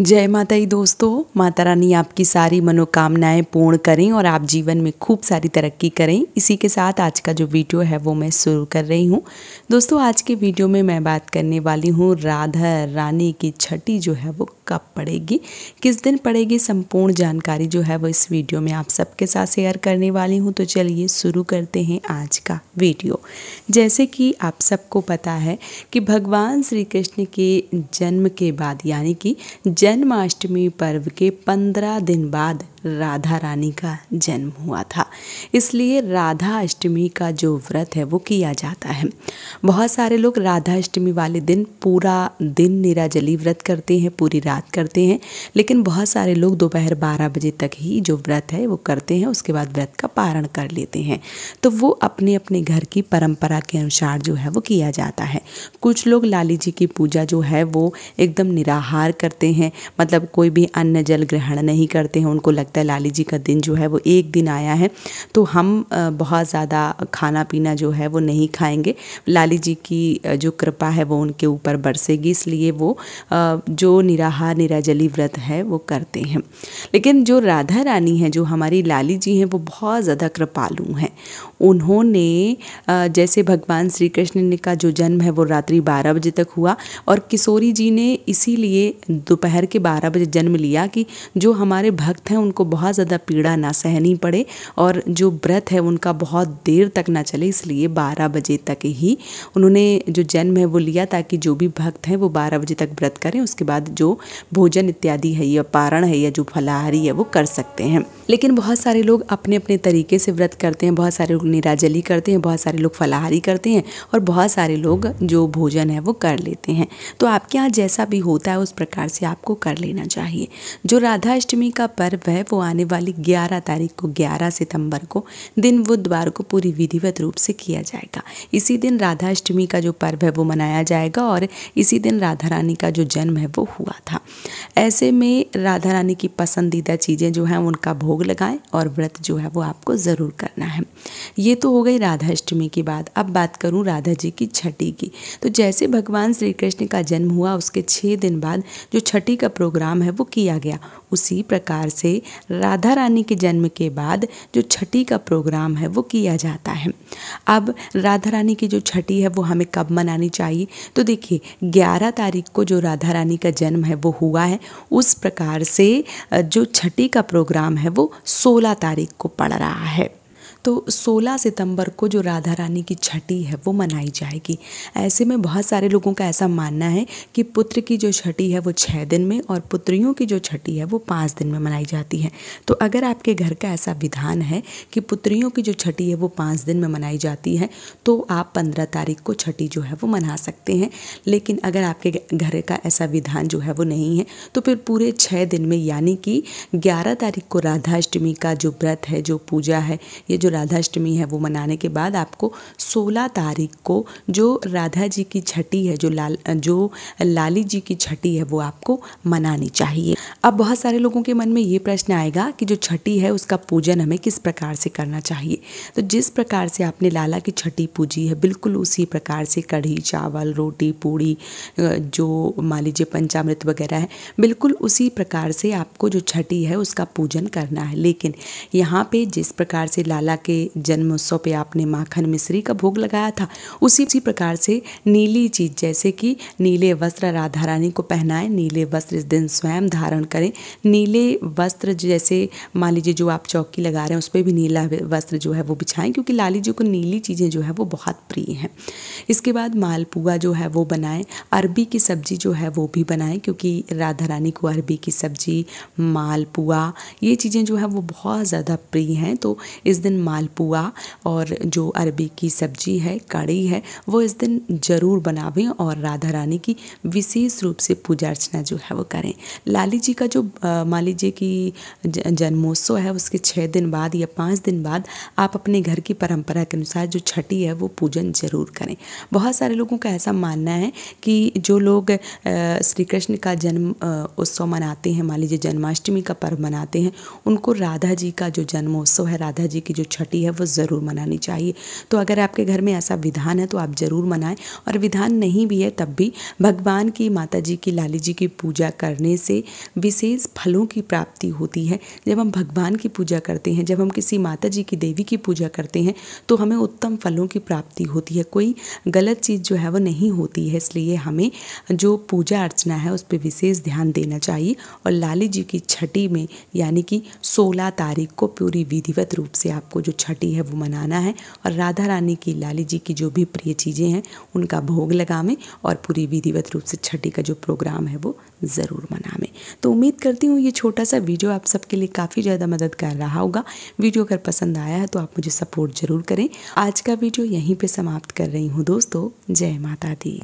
जय माता ही दोस्तों माता रानी आपकी सारी मनोकामनाएं पूर्ण करें और आप जीवन में खूब सारी तरक्की करें इसी के साथ आज का जो वीडियो है वो मैं शुरू कर रही हूँ दोस्तों आज के वीडियो में मैं बात करने वाली हूँ राधा रानी की छठी जो है वो कब पड़ेगी किस दिन पड़ेगी संपूर्ण जानकारी जो है वो इस वीडियो में आप सबके साथ शेयर करने वाली हूँ तो चलिए शुरू करते हैं आज का वीडियो जैसे कि आप सबको पता है कि भगवान श्री कृष्ण के जन्म के बाद यानी कि जन्माष्टमी पर्व के पंद्रह दिन बाद राधा रानी का जन्म हुआ था इसलिए राधा अष्टमी का जो व्रत है वो किया जाता है बहुत सारे लोग राधा अष्टमी वाले दिन पूरा दिन निराजली व्रत करते हैं पूरी रात करते हैं लेकिन बहुत सारे लोग दोपहर बारह बजे तक ही जो व्रत है वो करते हैं उसके बाद व्रत का पारण कर लेते हैं तो वो अपने अपने घर की परंपरा के अनुसार जो है वो किया जाता है कुछ लोग लाली जी की पूजा जो है वो एकदम निराहार करते हैं मतलब कोई भी अन्न जल ग्रहण नहीं करते हैं उनको लग लगता है लाली जी का दिन जो है वो एक दिन आया है तो हम बहुत ज़्यादा खाना पीना जो है वो नहीं खाएंगे लाली जी की जो कृपा है वो उनके ऊपर बरसेगी इसलिए वो जो निराहार निराजली व्रत है वो करते हैं लेकिन जो राधा रानी है जो हमारी लाली जी हैं वो बहुत ज़्यादा कृपालु हैं उन्होंने जैसे भगवान श्री कृष्ण का जो जन्म है वो रात्रि बारह बजे तक हुआ और किशोरी जी ने इसीलिए दोपहर के बारह बजे जन्म लिया कि जो हमारे भक्त हैं उनको को बहुत ज़्यादा पीड़ा ना सहनी पड़े और जो व्रत है उनका बहुत देर तक ना चले इसलिए बारह बजे तक ही उन्होंने जो जन्म है वो लिया ताकि जो भी भक्त हैं वो बारह बजे तक व्रत करें उसके बाद जो भोजन इत्यादि है या पारण है या जो फलाहारी है वो कर सकते हैं लेकिन बहुत सारे लोग अपने अपने तरीके से व्रत करते हैं बहुत सारे लोग निराजली करते हैं बहुत सारे लोग फलाहारी करते हैं और बहुत सारे लोग जो भोजन है वो कर लेते हैं तो आपके यहाँ जैसा भी होता है उस प्रकार से आपको कर लेना चाहिए जो राधा अष्टमी का पर्व है वो आने वाली 11 तारीख को 11 सितंबर को दिन बुधवार को पूरी विधिवत रूप से किया जाएगा इसी दिन राधाष्टमी का जो पर्व है वो मनाया जाएगा और इसी दिन राधा रानी का जो जन्म है वो हुआ था ऐसे में राधा रानी की पसंदीदा चीज़ें जो हैं उनका भोग लगाएं और व्रत जो है वो आपको ज़रूर करना है ये तो हो गई राधाष्टमी की बात अब बात करूँ राधा जी की छठी की तो जैसे भगवान श्री कृष्ण का जन्म हुआ उसके छः दिन बाद जो छठी का प्रोग्राम है वो किया गया उसी प्रकार से राधा रानी के जन्म के बाद जो छठी का प्रोग्राम है वो किया जाता है अब राधा रानी की जो छठी है वो हमें कब मनानी चाहिए तो देखिए ग्यारह तारीख को जो राधा रानी का जन्म है वो हुआ है उस प्रकार से जो छठी का प्रोग्राम है वो सोलह तारीख को पड़ रहा है तो 16 सितंबर को जो राधा रानी की छठी है वो मनाई जाएगी ऐसे में बहुत सारे लोगों का ऐसा मानना है कि पुत्र की जो छठी है वो छः दिन में और पुत्रियों की जो छठी है वो पाँच दिन में मनाई जाती है तो अगर आपके घर का ऐसा विधान है कि पुत्रियों की जो छठी है वो पाँच दिन में मनाई जाती है तो आप पंद्रह तारीख को छठी जो है वो मना सकते हैं लेकिन अगर आपके घर का ऐसा विधान जो है वो नहीं है तो फिर पूरे छः दिन में यानी कि ग्यारह तारीख को राधाष्टमी का जो व्रत है जो पूजा है ये जो राधाष्टमी है वो मनाने के बाद आपको 16 तारीख को जो राधा जी की छठी है जो लाल जो लाली जी की छठी है वो आपको मनानी चाहिए अब बहुत सारे लोगों के मन में ये प्रश्न आएगा कि जो छठी है उसका पूजन हमें किस प्रकार से करना चाहिए तो जिस प्रकार से आपने लाला की छठी पूजी है बिल्कुल उसी प्रकार से कढ़ी चावल रोटी पूड़ी जो मान लीजिए पंचामृत वगैरह है बिल्कुल उसी प्रकार से आपको जो छठी है उसका पूजन करना है लेकिन यहाँ पे जिस प्रकार से लाला मंगला के जन्मोत्सव पे आपने माखन मिश्री का भोग लगाया था उसी उसी प्रकार से नीली चीज जैसे कि नीले वस्त्र राधा रानी को पहनाएं नीले वस्त्र इस दिन स्वयं धारण करें नीले वस्त्र जैसे मान लीजिए जो आप चौकी लगा रहे हैं उस पर भी नीला वस्त्र जो है वो बिछाएं क्योंकि लाली जी को नीली चीज़ें जो है वो बहुत प्रिय हैं इसके बाद मालपुआ जो है वो बनाएं अरबी की सब्जी जो है वो भी बनाएं क्योंकि राधा रानी को अरबी की सब्जी मालपुआ ये चीज़ें जो है वो बहुत ज़्यादा प्रिय हैं तो इस दिन मालपुआ और जो अरबी की सब्जी है कड़ी है वो इस दिन ज़रूर बनावें और राधा रानी की विशेष रूप से पूजा अर्चना जो है वो करें लाली जी का जो मान लीजिए कि जन्मोत्सव है उसके छः दिन बाद या पाँच दिन बाद आप अपने घर की परंपरा के अनुसार जो छठी है वो पूजन ज़रूर करें बहुत सारे लोगों का ऐसा मानना है कि जो लोग श्री कृष्ण का जन्म उत्सव मनाते हैं मान लीजिए जन्माष्टमी का पर्व मनाते हैं उनको राधा जी का जो जन्मोत्सव है राधा जी की जो जो छठी है वो ज़रूर मनानी चाहिए तो अगर आपके घर में ऐसा विधान है तो आप ज़रूर मनाएं और विधान नहीं भी है तब भी भगवान की माता जी की लाली जी की पूजा करने से विशेष फलों की प्राप्ति होती है जब हम भगवान की पूजा करते हैं जब हम किसी माता जी की देवी की पूजा करते हैं तो हमें उत्तम फलों की प्राप्ति होती है कोई गलत चीज़ जो है वो नहीं होती है इसलिए हमें जो पूजा अर्चना है उस पर विशेष ध्यान देना चाहिए और लाली जी की छठी में यानी कि सोलह तारीख को पूरी विधिवत रूप से आप आपको जो छठी है वो मनाना है और राधा रानी की लाली जी की जो भी प्रिय चीज़ें हैं उनका भोग लगावें और पूरी विधिवत रूप से छठी का जो प्रोग्राम है वो ज़रूर मनावें तो उम्मीद करती हूँ ये छोटा सा वीडियो आप सबके लिए काफ़ी ज़्यादा मददगार रहा होगा वीडियो अगर पसंद आया है तो आप मुझे सपोर्ट ज़रूर करें आज का वीडियो यहीं पर समाप्त कर रही हूँ दोस्तों जय माता दी